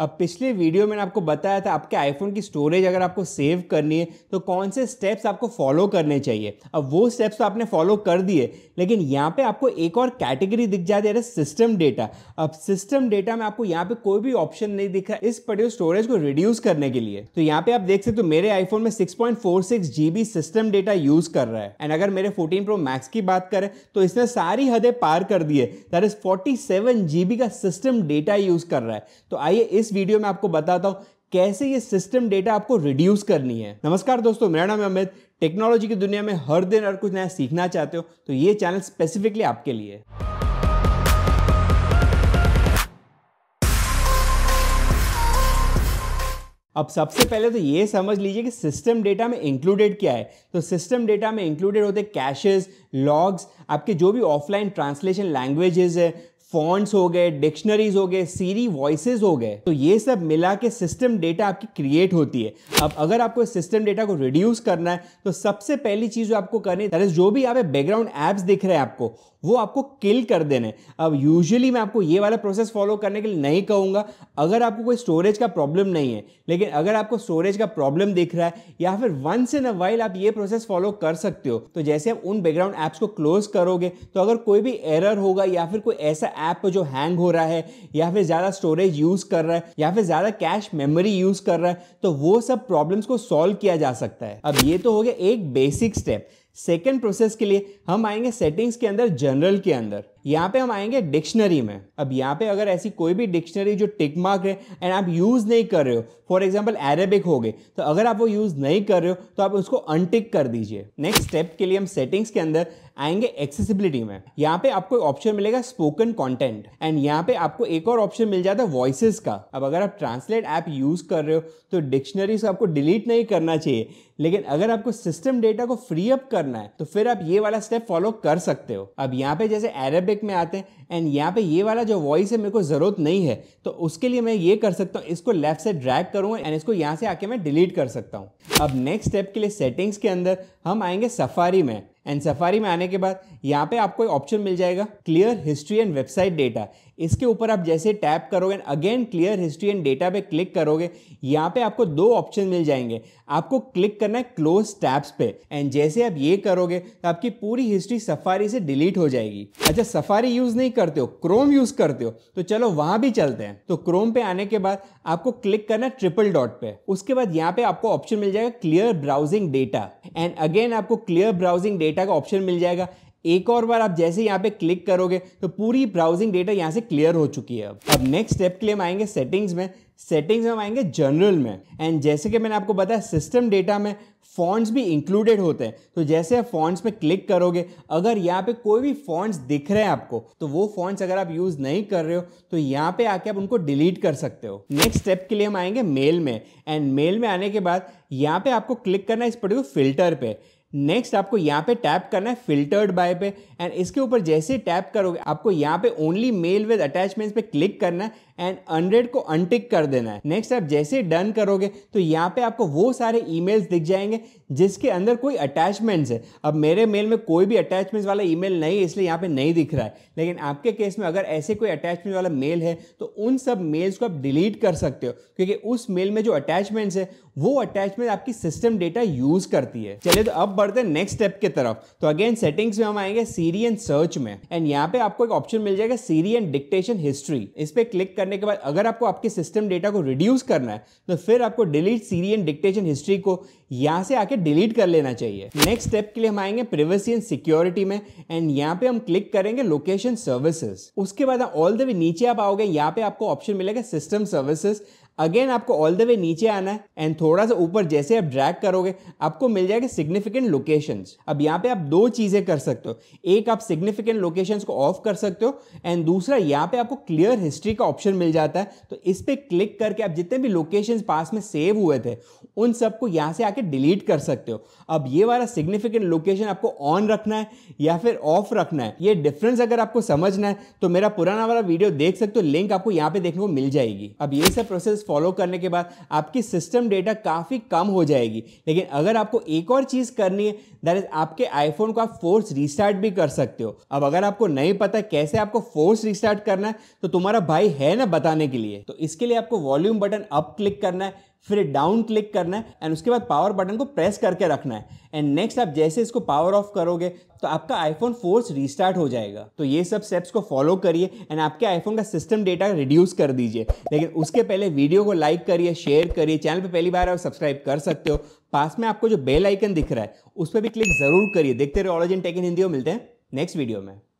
अब पिछले वीडियो में आपको बताया था आपके आईफोन की स्टोरेज अगर आपको सेव करनी है तो कौन से स्टेप्स आपको फॉलो करने चाहिए अब वो स्टेप्स तो आपने फॉलो कर दिए लेकिन यहाँ पे आपको एक और कैटेगरी दिख जाती है सिस्टम डेटा अब सिस्टम डेटा में आपको यहाँ पे कोई भी ऑप्शन नहीं दिखा इस पर्टिकुलर स्टोरेज को रिड्यूस करने के लिए तो यहाँ पे आप देख सकते हो तो मेरे आईफोन में six point system data use कर रहा है एंड अगर मेरे फोर्टीन प्रो मैक्स की बात करें तो इसने सारी हदें पार कर दी है दैट इज फोर्टी का सिस्टम डेटा यूज कर रहा है तो आइए इस वीडियो में आपको बताता हूँ कैसे ये सिस्टम डेटा आपको रिड्यूस करनी है नमस्कार दोस्तों मेरा नाम है अमित टेक्नोलॉजी की दुनिया में हर दिन अगर कुछ नया सीखना चाहते हो तो ये चैनल स्पेसिफिकली आपके लिए अब सबसे पहले तो ये समझ लीजिए कि सिस्टम डेटा में इंक्लूडेड क्या है तो सिस्टम डेटा में इंक्लूडेड होते कैशेस लॉग्स आपके जो भी ऑफलाइन ट्रांसलेशन लैंग्वेजेस है फॉन्ट्स हो गए डिक्शनरीज हो गए सीरी वॉइसेस हो गए तो ये सब मिला के सिस्टम डेटा आपकी क्रिएट होती है अब अगर आपको सिस्टम डेटा को रिड्यूस करना है तो सबसे पहली चीज जो आपको करनी है जो भी आप बैकग्राउंड एप्स दिख रहे हैं आपको वो आपको किल कर देने अब यूजुअली मैं आपको ये वाला प्रोसेस फॉलो करने के लिए नहीं कहूँगा अगर आपको कोई स्टोरेज का प्रॉब्लम नहीं है लेकिन अगर आपको स्टोरेज का प्रॉब्लम दिख रहा है या फिर वंस इन अ वाइल आप ये प्रोसेस फॉलो कर सकते हो तो जैसे आप उन बैकग्राउंड एप्स को क्लोज करोगे तो अगर कोई भी एरर होगा या फिर कोई ऐसा ऐप जो हैंग हो रहा है या फिर ज़्यादा स्टोरेज यूज़ कर रहा है या फिर ज़्यादा कैश मेमोरी यूज़ कर रहा है तो वो सब प्रॉब्लम्स को सॉल्व किया जा सकता है अब ये तो हो गया एक बेसिक स्टेप सेकेंड प्रोसेस के लिए हम आएंगे सेटिंग्स के अंदर जनरल के अंदर यहाँ पे हम आएंगे डिक्शनरी में अब यहाँ पे अगर ऐसी कोई भी डिक्शनरी जो टिक मार्क है एंड आप यूज़ नहीं कर रहे हो फॉर एग्जाम्पल अरेबिक हो गए तो अगर आप वो यूज़ नहीं कर रहे हो तो आप उसको अनटिक कर दीजिए नेक्स्ट स्टेप के लिए हम सेटिंग्स के अंदर आएंगे एक्सेसिबिलिटी में यहाँ पे आपको ऑप्शन मिलेगा स्पोकन कॉन्टेंट एंड यहाँ पे आपको एक और ऑप्शन मिल जाता है वॉइस का अब अगर आप ट्रांसलेट ऐप यूज कर रहे हो तो डिक्शनरी से आपको डिलीट नहीं करना चाहिए लेकिन अगर आपको सिस्टम डेटा को फ्री अप करना है तो फिर आप ये वाला स्टेप फॉलो कर सकते हो अब यहाँ पे जैसे अरेबिक इफेक्ट में आते हैं एंड यहाँ पे ये वाला जो वॉइस है मेरे को ज़रूरत नहीं है तो उसके लिए मैं ये कर सकता हूँ इसको लेफ्ट से ड्रैग करूँ एंड इसको यहाँ से आके मैं डिलीट कर सकता हूँ अब नेक्स्ट स्टेप के लिए सेटिंग्स के अंदर हम आएंगे सफारी में एंड सफारी में आने के बाद यहाँ पे आपको एक ऑप्शन मिल जाएगा clear history and website data इसके ऊपर आप जैसे टैप करोगे again clear history and data पे क्लिक करोगे यहाँ पे आपको दो ऑप्शन मिल जाएंगे आपको क्लिक करना है क्लोज टैब्स पे एंड जैसे आप ये करोगे तो आपकी पूरी हिस्ट्री सफारी से डिलीट हो जाएगी अच्छा सफारी यूज़ नहीं करते हो क्रोम यूज़ करते हो तो चलो वहां भी चलते हैं तो क्रोम पे आने के बाद आपको क्लिक करना है ट्रिपल डॉट पे उसके बाद यहाँ पे आपको ऑप्शन मिल जाएगा clear browsing data and again आपको क्लियर ब्राउजिंग डेटा डेटा का ऑप्शन मिल जाएगा एक और बार आप जैसे यहाँ पे क्लिक करोगे तो पूरी ब्राउजिंग डेटा यहाँ से क्लियर हो चुकी है अब अब नेक्स्ट स्टेप के लिए हम आएंगे सेटिंग्स में सेटिंग्स में हम आएंगे जनरल में एंड जैसे कि मैंने आपको बताया सिस्टम डेटा में फॉन्ट्स भी इंक्लूडेड होते हैं तो जैसे आप फॉन्ट्स पे क्लिक करोगे अगर यहाँ पे कोई भी फॉन्ट्स दिख रहे हैं आपको तो वो फॉन्ट्स अगर आप यूज़ नहीं कर रहे हो तो यहाँ पे आके आप उनको डिलीट कर सकते हो नेक्स्ट स्टेप के लिए हम आएंगे मेल में एंड मेल में आने के बाद यहाँ पे आपको क्लिक करना है इस पर्टिकुलर फिल्टर पे नेक्स्ट आपको यहाँ पे टैप करना है फिल्टर्ड बाय पे एंड इसके ऊपर जैसे टैप करोगे आपको यहाँ पे ओनली मेल विद अटैचमेंट्स पे क्लिक करना है एंड हंड्रेड को अनटिक कर देना है नेक्स्ट आप जैसे डन करोगे तो यहाँ पे आपको वो सारे ईमेल्स दिख जाएंगे जिसके अंदर कोई अटैचमेंट्स है अब मेरे मेल में कोई भी अटैचमेंट्स वाला ईमेल नहीं है इसलिए यहाँ पे नहीं दिख रहा है लेकिन आपके केस में अगर ऐसे कोई अटैचमेंट वाला मेल है तो उन सब मेल्स को आप डिलीट कर सकते हो क्योंकि उस मेल में जो अटैचमेंट्स है वो अटैचमेंट आपकी सिस्टम डेटा यूज़ करती है चलिए तो अब बढ़ते हैं नेक्स्ट स्टेप की तरफ तो अगेन सेटिंग्स में हम आएंगे सीरी एंड सर्च में एंड यहाँ पे आपको एक ऑप्शन मिल जाएगा सीरी एंड डिक्टेशन हिस्ट्री इस पर क्लिक करने के बाद अगर आपको आपके सिस्टम डेटा को रिड्यूस करना है तो फिर आपको delete Siri and dictation history को यहाँ से आके डिलीट कर लेना चाहिए नेक्स्ट स्टेप के लिए हम आएंगे प्रिवेसी एंड सिक्योरिटी में एंड यहाँ पे हम क्लिक करेंगे लोकेशन सर्विसेज उसके बाद ऑल द वे नीचे आप आओगे यहाँ पे आपको ऑप्शन मिलेगा सिस्टम सर्विसेज अगेन आपको ऑल द वे नीचे आना है एंड थोड़ा सा ऊपर जैसे आप ड्रैग करोगे आपको मिल जाएगा सिग्निफिकेंट लोकेशंस अब यहाँ पे आप दो चीज़ें कर सकते हो एक आप सिग्निफिकेंट लोकेशंस को ऑफ कर सकते हो एंड दूसरा यहाँ पे आपको क्लियर हिस्ट्री का ऑप्शन मिल जाता है तो इस पर क्लिक करके आप जितने भी लोकेशन पास में सेव हुए थे उन सबको यहाँ से आके डिलीट कर सकते हो अब ये वाला सिग्निफिकेंट लोकेशन आपको ऑन रखना है या फिर ऑफ रखना है ये डिफरेंस अगर आपको समझना है तो मेरा पुराना वाला वीडियो देख सकते हो लिंक आपको यहाँ पे देखने को मिल जाएगी अब ये सब प्रोसेस फॉलो करने के बाद आपकी सिस्टम डेटा काफ़ी कम हो जाएगी लेकिन अगर आपको एक और चीज़ करनी है दैट इज़ आपके आईफोन को आप फोर्स रिस्टार्ट भी कर सकते हो अब अगर आपको नहीं पता कैसे आपको फोर्स रिस्टार्ट करना है तो तुम्हारा भाई है ना बताने के लिए तो इसके लिए आपको वॉल्यूम बटन अप क्लिक करना है फिर डाउन क्लिक करना है एंड उसके बाद पावर बटन को प्रेस करके रखना है एंड नेक्स्ट आप जैसे इसको पावर ऑफ करोगे तो आपका आईफोन फोर्स रिस्टार्ट हो जाएगा तो ये सब स्टेप्स को फॉलो करिए एंड आपके आईफोन का सिस्टम डेटा रिड्यूस कर दीजिए लेकिन उसके पहले वीडियो को लाइक करिए शेयर करिए चैनल पर पहली बार आप सब्सक्राइब कर सकते हो पास में आपको जो बेल आइकन दिख रहा है उस पर भी क्लिक जरूर करिए देखते रहे ऑरिजिन टेक इन हिंदी मिलते हैं नेक्स्ट वीडियो में